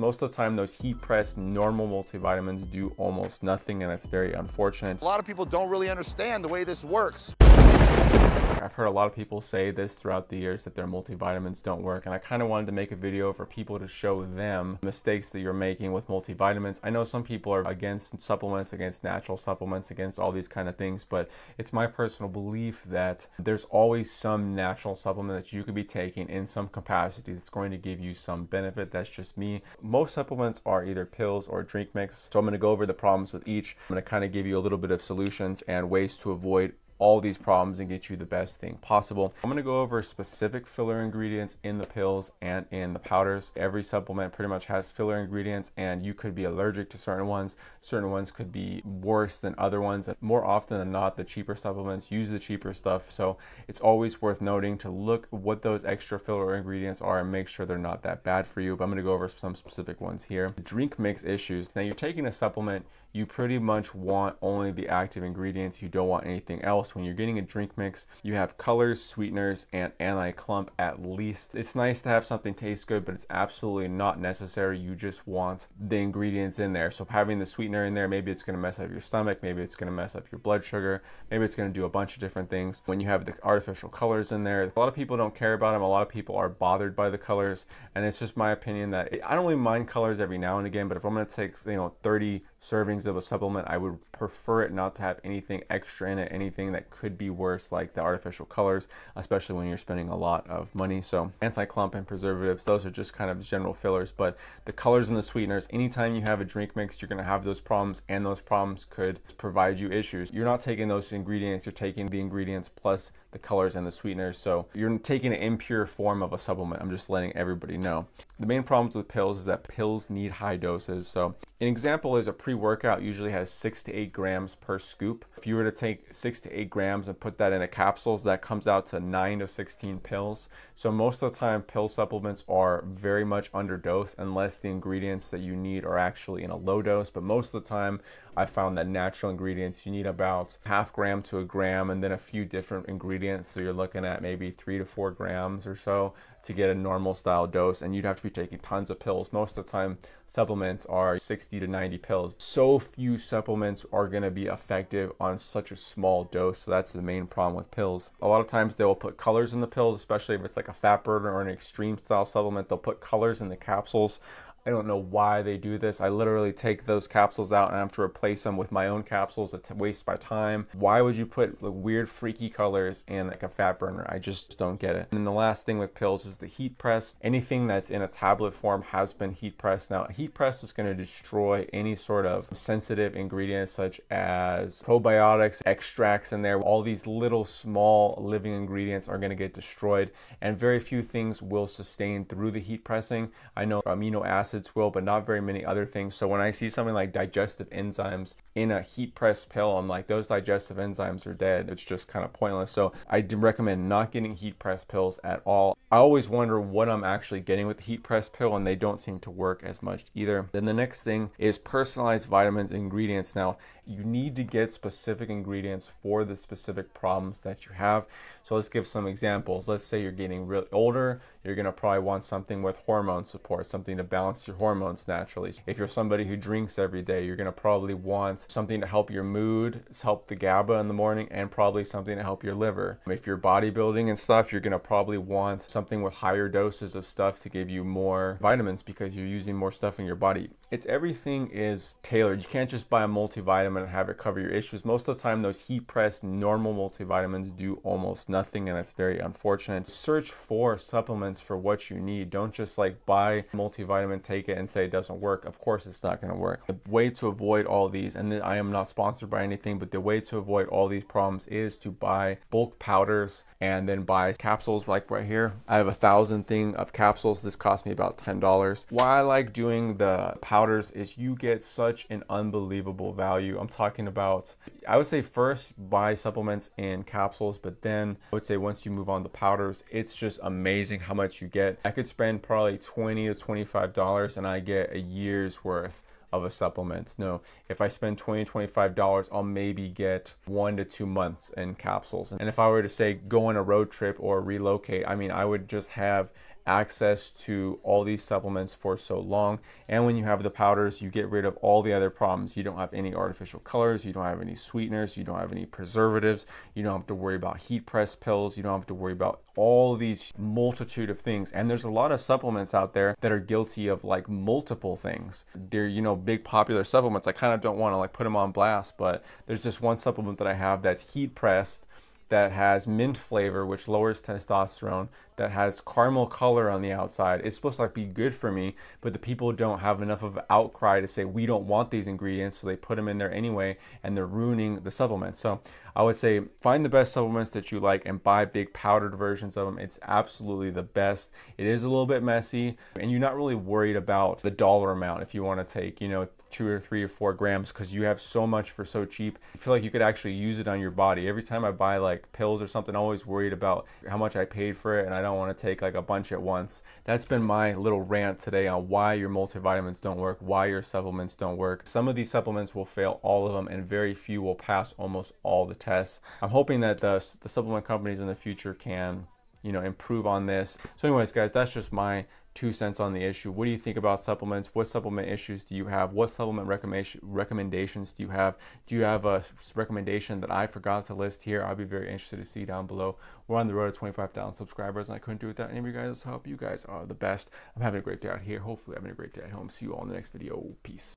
Most of the time, those heat pressed normal multivitamins do almost nothing, and that's very unfortunate. A lot of people don't really understand the way this works. I've heard a lot of people say this throughout the years that their multivitamins don't work and I kind of wanted to make a video for people to show them mistakes that you're making with multivitamins. I know some people are against supplements, against natural supplements, against all these kind of things, but it's my personal belief that there's always some natural supplement that you could be taking in some capacity that's going to give you some benefit. That's just me most supplements are either pills or drink mix. So I'm going to go over the problems with each. I'm going to kind of give you a little bit of solutions and ways to avoid all these problems and get you the best thing possible. I'm gonna go over specific filler ingredients in the pills and in the powders. Every supplement pretty much has filler ingredients and you could be allergic to certain ones. Certain ones could be worse than other ones. And more often than not, the cheaper supplements use the cheaper stuff. So it's always worth noting to look what those extra filler ingredients are and make sure they're not that bad for you. But I'm gonna go over some specific ones here. Drink mix issues. Now you're taking a supplement, you pretty much want only the active ingredients. You don't want anything else when you're getting a drink mix, you have colors, sweeteners, and anti-clump at least. It's nice to have something taste good, but it's absolutely not necessary. You just want the ingredients in there. So having the sweetener in there, maybe it's gonna mess up your stomach, maybe it's gonna mess up your blood sugar, maybe it's gonna do a bunch of different things. When you have the artificial colors in there, a lot of people don't care about them. A lot of people are bothered by the colors. And it's just my opinion that I don't really mind colors every now and again, but if I'm gonna take, you know, 30, servings of a supplement. I would prefer it not to have anything extra in it, anything that could be worse, like the artificial colors, especially when you're spending a lot of money. So anti-clump and preservatives, those are just kind of general fillers, but the colors and the sweeteners, anytime you have a drink mix, you're gonna have those problems and those problems could provide you issues. You're not taking those ingredients, you're taking the ingredients plus the colors and the sweeteners. So you're taking an impure form of a supplement. I'm just letting everybody know. The main problems with pills is that pills need high doses. So an example is a pre-workout usually has six to eight grams per scoop. If you were to take six to eight grams and put that in a capsule, that comes out to nine to 16 pills. So most of the time pill supplements are very much underdosed unless the ingredients that you need are actually in a low dose. But most of the time I found that natural ingredients, you need about half gram to a gram and then a few different ingredients. So you're looking at maybe three to four grams or so to get a normal style dose, and you'd have to be taking tons of pills. Most of the time, supplements are 60 to 90 pills. So few supplements are going to be effective on such a small dose. So that's the main problem with pills. A lot of times they will put colors in the pills, especially if it's like a fat burner or an extreme style supplement. They'll put colors in the capsules. I don't know why they do this. I literally take those capsules out and I have to replace them with my own capsules. It wastes my time. Why would you put like, weird freaky colors in like a fat burner? I just don't get it. And the last thing with pills is the heat press. Anything that's in a tablet form has been heat pressed. Now heat press is going to destroy any sort of sensitive ingredients such as probiotics, extracts in there. All these little small living ingredients are going to get destroyed and very few things will sustain through the heat pressing. I know amino acids acids will, but not very many other things. So when I see something like digestive enzymes in a heat press pill, I'm like, those digestive enzymes are dead. It's just kind of pointless. So I do recommend not getting heat press pills at all. I always wonder what I'm actually getting with the heat press pill, and they don't seem to work as much either. Then the next thing is personalized vitamins ingredients. Now, you need to get specific ingredients for the specific problems that you have. So let's give some examples. Let's say you're getting really older, you're gonna probably want something with hormone support, something to balance your hormones naturally. If you're somebody who drinks every day, you're gonna probably want something to help your mood, help the GABA in the morning, and probably something to help your liver. If you're bodybuilding and stuff, you're gonna probably want something with higher doses of stuff to give you more vitamins because you're using more stuff in your body. It's everything is tailored. You can't just buy a multivitamin multivitamin and have it cover your issues. Most of the time, those heat press normal multivitamins do almost nothing, and that's very unfortunate. Search for supplements for what you need. Don't just like buy multivitamin, take it, and say it doesn't work. Of course, it's not going to work. The way to avoid all these, and I am not sponsored by anything, but the way to avoid all these problems is to buy bulk powders and then buy capsules like right here. I have a thousand thing of capsules. This cost me about $10. Why I like doing the powders is you get such an unbelievable value I'm talking about, I would say first buy supplements in capsules, but then I would say once you move on to powders, it's just amazing how much you get. I could spend probably 20 to $25 and I get a year's worth of a supplement. No, if I spend 20 $25, I'll maybe get one to two months in capsules. And if I were to say go on a road trip or relocate, I mean, I would just have access to all these supplements for so long. And when you have the powders, you get rid of all the other problems. You don't have any artificial colors, you don't have any sweeteners, you don't have any preservatives, you don't have to worry about heat press pills, you don't have to worry about all these multitude of things. And there's a lot of supplements out there that are guilty of like multiple things. They're, you know, big popular supplements. I kind of don't want to like put them on blast, but there's just one supplement that I have that's heat pressed that has mint flavor, which lowers testosterone that has caramel color on the outside is supposed to like be good for me, but the people don't have enough of outcry to say we don't want these ingredients, so they put them in there anyway, and they're ruining the supplement. So I would say find the best supplements that you like and buy big powdered versions of them. It's absolutely the best. It is a little bit messy, and you're not really worried about the dollar amount if you want to take, you know, two or three or four grams because you have so much for so cheap. I feel like you could actually use it on your body. Every time I buy like pills or something, I'm always worried about how much I paid for it, and I don't want to take like a bunch at once. That's been my little rant today on why your multivitamins don't work, why your supplements don't work. Some of these supplements will fail all of them and very few will pass almost all the tests. I'm hoping that the, the supplement companies in the future can you know improve on this so anyways guys that's just my two cents on the issue. What do you think about supplements? What supplement issues do you have? What supplement recommendation, recommendations do you have? Do you have a recommendation that I forgot to list here? i would be very interested to see down below. We're on the road to 25,000 subscribers, and I couldn't do without any of you guys' help. You guys are the best. I'm having a great day out here. Hopefully, I'm having a great day at home. See you all in the next video. Peace.